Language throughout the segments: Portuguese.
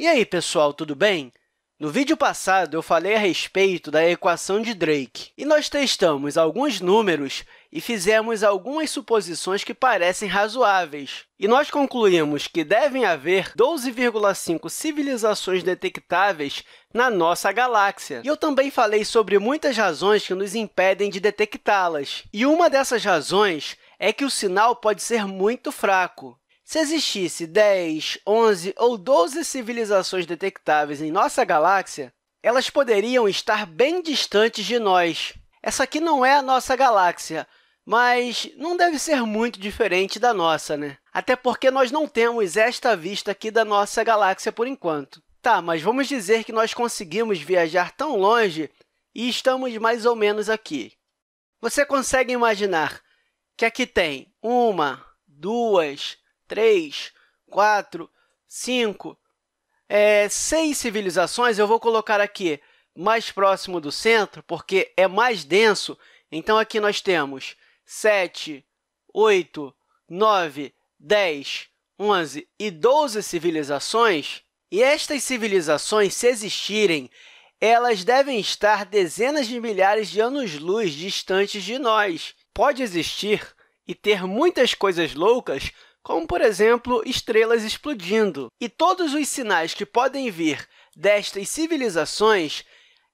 E aí, pessoal, tudo bem? No vídeo passado, eu falei a respeito da equação de Drake, e nós testamos alguns números e fizemos algumas suposições que parecem razoáveis. E nós concluímos que devem haver 12,5 civilizações detectáveis na nossa galáxia. E eu também falei sobre muitas razões que nos impedem de detectá-las. E uma dessas razões é que o sinal pode ser muito fraco. Se existisse 10, 11 ou 12 civilizações detectáveis em nossa galáxia, elas poderiam estar bem distantes de nós. Essa aqui não é a nossa galáxia, mas não deve ser muito diferente da nossa, né? Até porque nós não temos esta vista aqui da nossa galáxia por enquanto. Tá, mas vamos dizer que nós conseguimos viajar tão longe e estamos mais ou menos aqui. Você consegue imaginar que aqui tem uma, duas, 3, 4, 5, é, 6 civilizações. Eu vou colocar aqui mais próximo do centro, porque é mais denso. Então, aqui nós temos 7, 8, 9, 10, 11 e 12 civilizações. E estas civilizações, se existirem, elas devem estar dezenas de milhares de anos-luz distantes de nós. Pode existir e ter muitas coisas loucas como por exemplo estrelas explodindo. E todos os sinais que podem vir destas civilizações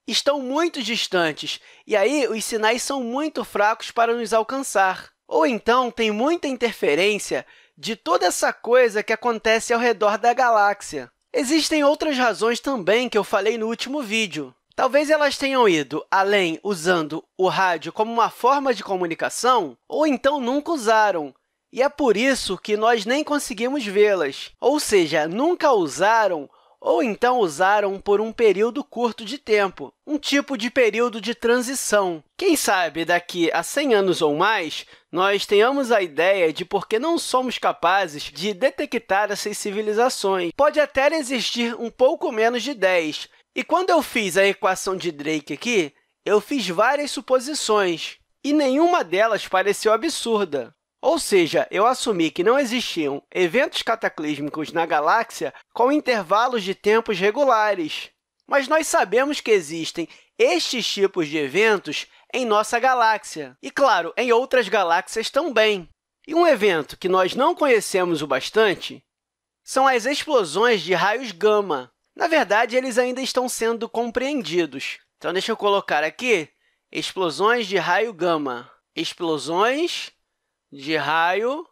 estão muito distantes, e aí os sinais são muito fracos para nos alcançar. Ou então tem muita interferência de toda essa coisa que acontece ao redor da galáxia. Existem outras razões também que eu falei no último vídeo. Talvez elas tenham ido além usando o rádio como uma forma de comunicação, ou então nunca usaram, e é por isso que nós nem conseguimos vê-las, ou seja, nunca usaram ou então usaram por um período curto de tempo, um tipo de período de transição. Quem sabe daqui a 100 anos ou mais, nós tenhamos a ideia de por que não somos capazes de detectar essas civilizações. Pode até existir um pouco menos de 10. E quando eu fiz a equação de Drake aqui, eu fiz várias suposições, e nenhuma delas pareceu absurda. Ou seja, eu assumi que não existiam eventos cataclísmicos na galáxia com intervalos de tempos regulares. Mas nós sabemos que existem estes tipos de eventos em nossa galáxia e, claro, em outras galáxias também. E um evento que nós não conhecemos o bastante são as explosões de raios gama. Na verdade, eles ainda estão sendo compreendidos. Então, deixa eu colocar aqui explosões de raio gama. Explosões de raio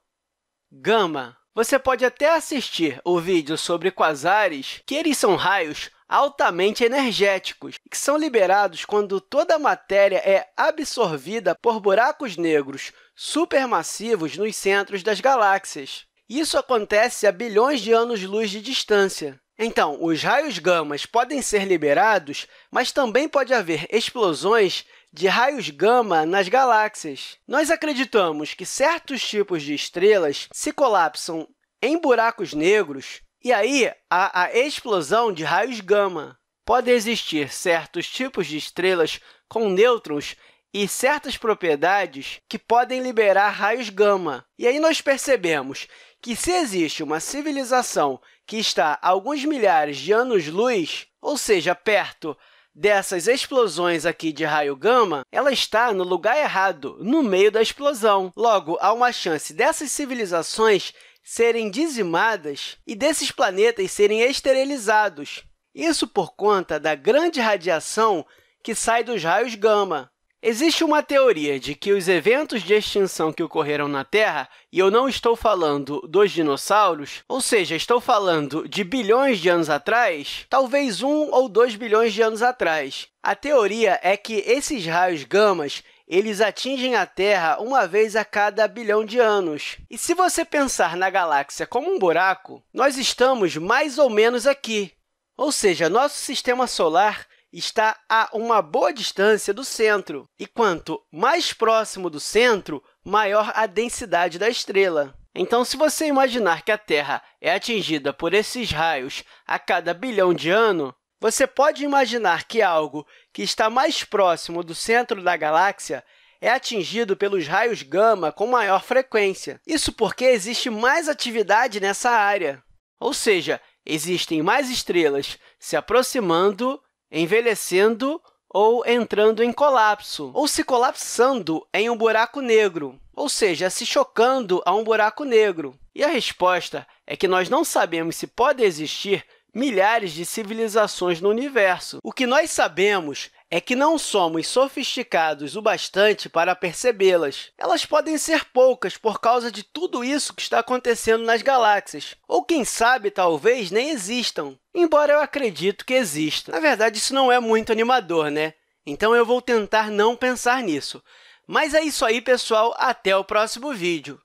gama. Você pode até assistir o vídeo sobre quasares, que eles são raios altamente energéticos, que são liberados quando toda a matéria é absorvida por buracos negros supermassivos nos centros das galáxias. Isso acontece a bilhões de anos-luz de distância. Então, os raios gamas podem ser liberados, mas também pode haver explosões de raios gama nas galáxias. Nós acreditamos que certos tipos de estrelas se colapsam em buracos negros e aí há a explosão de raios gama. Podem existir certos tipos de estrelas com nêutrons e certas propriedades que podem liberar raios gama. E aí nós percebemos que se existe uma civilização que está a alguns milhares de anos-luz, ou seja, perto dessas explosões aqui de raio gama, ela está no lugar errado, no meio da explosão. Logo, há uma chance dessas civilizações serem dizimadas e desses planetas serem esterilizados. Isso por conta da grande radiação que sai dos raios gama. Existe uma teoria de que os eventos de extinção que ocorreram na Terra, e eu não estou falando dos dinossauros, ou seja, estou falando de bilhões de anos atrás, talvez um ou dois bilhões de anos atrás. A teoria é que esses raios gamas eles atingem a Terra uma vez a cada bilhão de anos. E se você pensar na galáxia como um buraco, nós estamos mais ou menos aqui. Ou seja, nosso sistema solar está a uma boa distância do centro, e quanto mais próximo do centro, maior a densidade da estrela. Então, se você imaginar que a Terra é atingida por esses raios a cada bilhão de ano, você pode imaginar que algo que está mais próximo do centro da galáxia é atingido pelos raios gama com maior frequência. Isso porque existe mais atividade nessa área. Ou seja, existem mais estrelas se aproximando envelhecendo ou entrando em colapso, ou se colapsando em um buraco negro, ou seja, se chocando a um buraco negro. E a resposta é que nós não sabemos se pode existir milhares de civilizações no universo. O que nós sabemos é que não somos sofisticados o bastante para percebê-las. Elas podem ser poucas por causa de tudo isso que está acontecendo nas galáxias, ou quem sabe, talvez, nem existam, embora eu acredito que existam. Na verdade, isso não é muito animador, né? Então eu vou tentar não pensar nisso. Mas é isso aí, pessoal. Até o próximo vídeo.